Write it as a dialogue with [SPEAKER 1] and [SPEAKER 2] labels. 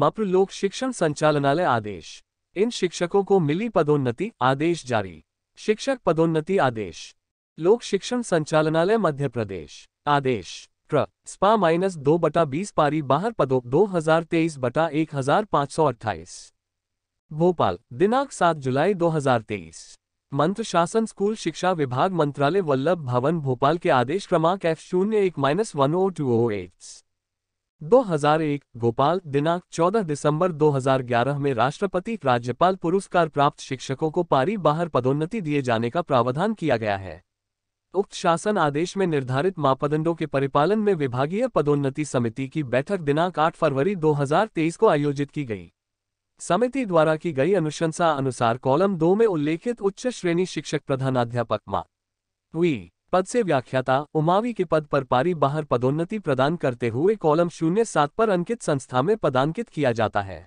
[SPEAKER 1] मप्र लोक शिक्षण संचालनालय आदेश इन शिक्षकों को मिली पदोन्नति आदेश जारी शिक्षक पदोन्नति आदेश लोक शिक्षण संचालनालय मध्य प्रदेश आदेश प्र स्पा माइनस दो बटा बीस पारी बाहर पदों दो हजार तेईस बटा एक हजार पाँच सौ अट्ठाईस भोपाल दिनांक सात जुलाई दो हजार तेईस मंत्र शासन स्कूल शिक्षा विभाग मंत्रालय वल्लभ भवन भोपाल के आदेश क्रमांक एफ शून्य एक minus one O two O eights 2001 Bhopal दिनांक 14 दिसंबर 2011 में राष्ट्रपति राज्यपाल पुरस्कार प्राप्त शिक्षकों को पारी बाहर पदोन्नति दिए जाने का प्रावधान किया गया है उक्त शासन आदेश में निर्धारित मापदंडों के परिपालन में विभागीय पदोन्नति समिति की बैठक दिनांक 8 फरवरी 2023 को आयोजित की गई समिति द्वारा की गई अनुशंसा अनुसार कॉलम दो में उल्लेखित उच्च श्रेणी शिक्षक प्रधानाध्यापक मा हुई पद से व्याख्याता उमावी के पद पर पारी बाहर पदोन्नति प्रदान करते हुए कॉलम शून्य सात पर अंकित संस्था में पदांकित किया जाता है